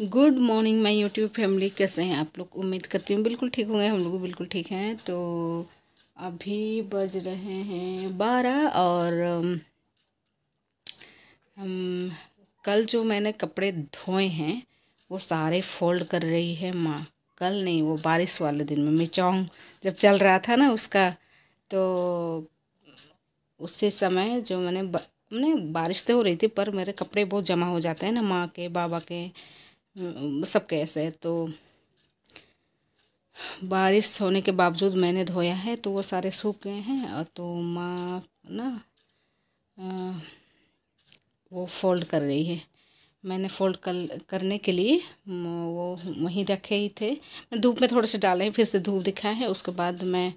Good morning my YouTube family कैसे हैं आप लोग उम्मीद करती हूँ बिल्कुल ठीक होंगे हम लोग बिल्कुल ठीक हैं तो अभी बज रहे हैं बारह और हम कल जो मैंने कपड़े धोए हैं वो सारे फोल्ड कर रही है माँ कल नहीं वो बारिश वाले दिन में मिचौंग जब चल रहा था ना उसका तो उससे समय जो मैंने मैंने बारिश तो हो रही थी पर मेरे कपड़े बहुत जमा हो जाते हैं ना माँ के बाबा के सब कैसे है तो बारिश होने के बावजूद मैंने धोया है तो वो सारे सूख गए हैं और तो माँ ना वो फोल्ड कर रही है मैंने फोल्ड कर करने के लिए वो वहीं रखे ही थे मैं धूप में थोड़े से डाले हैं फिर से धूप दिखाए हैं उसके बाद मैं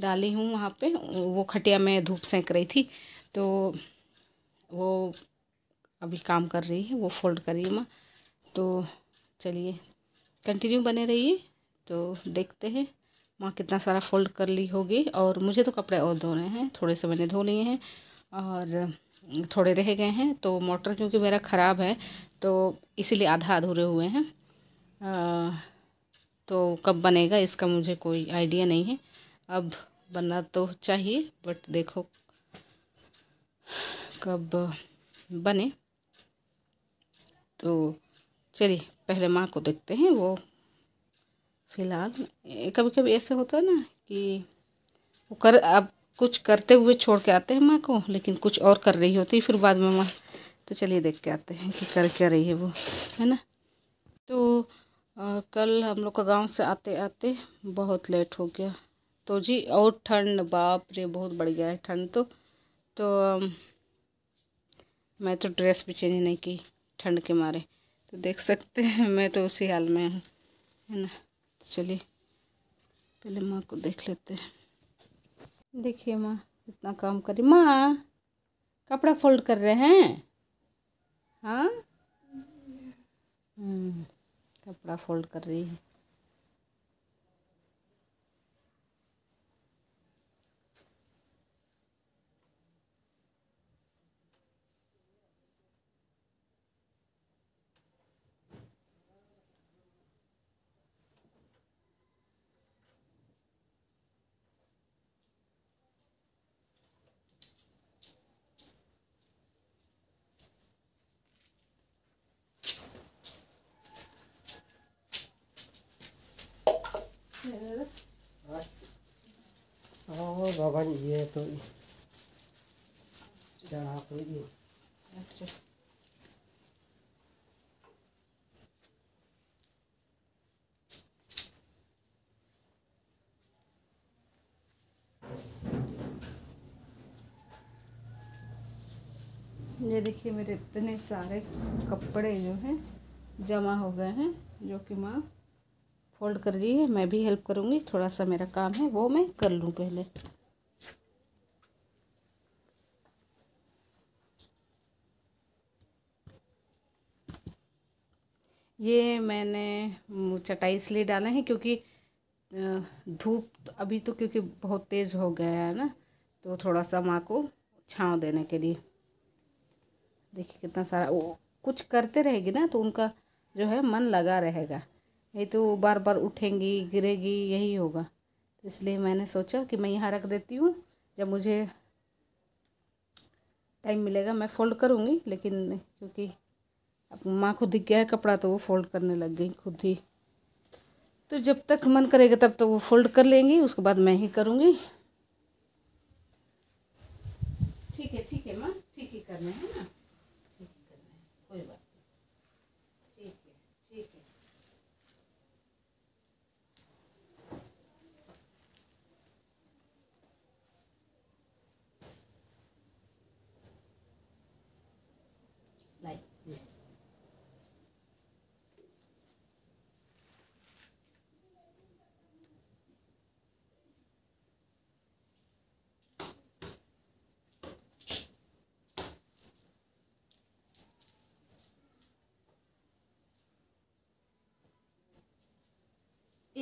डाली हूँ वहाँ पे वो खटिया में धूप सेंक रही थी तो वो अभी काम कर रही है वो फोल्ड करी माँ तो चलिए कंटिन्यू बने रहिए तो देखते हैं माँ कितना सारा फोल्ड कर ली होगी और मुझे तो कपड़े और धोने हैं थोड़े से मैंने धो लिए हैं और थोड़े रह गए हैं तो मोटर क्योंकि मेरा ख़राब है तो इसीलिए आधा अधूरे हुए हैं आ, तो कब बनेगा इसका मुझे कोई आइडिया नहीं है अब बनना तो चाहिए बट देखो कब बने तो चलिए पहले माँ को देखते हैं वो फ़िलहाल कभी कभी ऐसे होता है ना कि वो कर अब कुछ करते हुए छोड़ के आते हैं माँ को लेकिन कुछ और कर रही होती है फिर बाद में माँ तो चलिए देख के आते हैं कि कर क्या रही है वो है ना तो आ, कल हम लोग का गांव से आते आते बहुत लेट हो गया तो जी और ठंड बाप रे बहुत बढ़ गया है ठंड तो तो आ, मैं तो ड्रेस भी चेंज नहीं की ठंड के मारे तो देख सकते हैं मैं तो उसी हाल में हूँ है ना तो चलिए पहले माँ को देख लेते हैं देखिए माँ इतना काम करी माँ कपड़ा फोल्ड कर रहे हैं हाँ हम्म, कपड़ा फोल्ड कर रही है तो अच्छा। ये देखिए मेरे इतने सारे कपड़े जो हैं जमा हो गए हैं जो कि माँ फोल्ड कर है मैं भी हेल्प करूँगी थोड़ा सा मेरा काम है वो मैं कर लूँ पहले ये मैंने चटाई इसलिए डाला है क्योंकि धूप अभी तो क्योंकि बहुत तेज़ हो गया है ना तो थोड़ा सा माँ को छाँव देने के लिए देखिए कितना सारा वो कुछ करते रहेगी ना तो उनका जो है मन लगा रहेगा नहीं तो बार बार उठेंगी गिरेगी यही होगा इसलिए मैंने सोचा कि मैं यहाँ रख देती हूँ जब मुझे टाइम मिलेगा मैं फ़ोल्ड करूँगी लेकिन क्योंकि अब माँ को दिख गया है कपड़ा तो वो फ़ोल्ड करने लग गई खुद ही तो जब तक मन करेगा तब तो वो फोल्ड कर लेंगी उसके बाद मैं ही करूँगी ठीक है ठीक है माँ ठीक ही करना है ना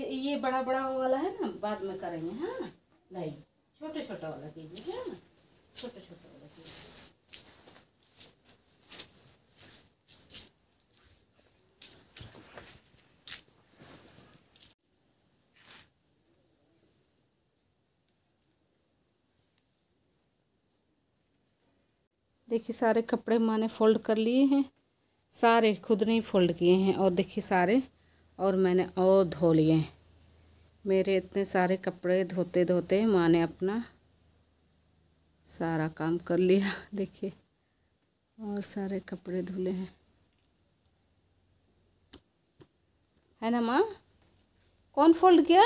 ये बड़ा बड़ा वाला है ना बाद में करेंगे हाँ नहीं छोटे छोटा वाला कीजिए है ना छोटे छोटा वाला कीजिए देखिए सारे कपड़े माने फोल्ड कर लिए हैं सारे खुद नहीं फोल्ड किए हैं और देखिए सारे और मैंने और धो लिए मेरे इतने सारे कपड़े धोते धोते माँ ने अपना सारा काम कर लिया देखिए और सारे कपड़े धुले हैं है ना माँ कौन फोल्ड किया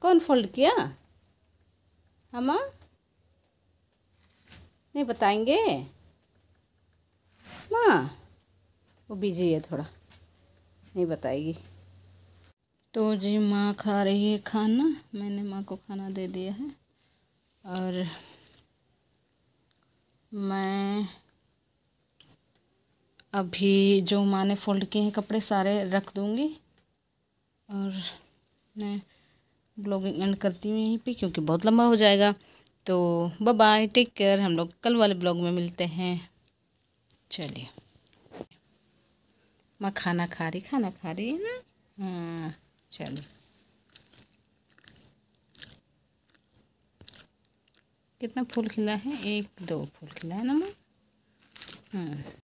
कौन फोल्ड किया हाँ माँ नहीं बताएंगे माँ वो बिजी है थोड़ा ही बताएगी तो जी माँ खा रही है खाना मैंने माँ को खाना दे दिया है और मैं अभी जो माँ ने फोल्ड किए हैं कपड़े सारे रख दूँगी और मैं ब्लॉगिंग एंड करती हूँ यहीं पे क्योंकि बहुत लंबा हो जाएगा तो बाय बाय टेक केयर हम लोग कल वाले ब्लॉग में मिलते हैं चलिए मैं खाना खा रही खाना खा रही है ना हाँ चलो कितना फूल खिला है एक दो फूल खिला है ना माँ हम्म।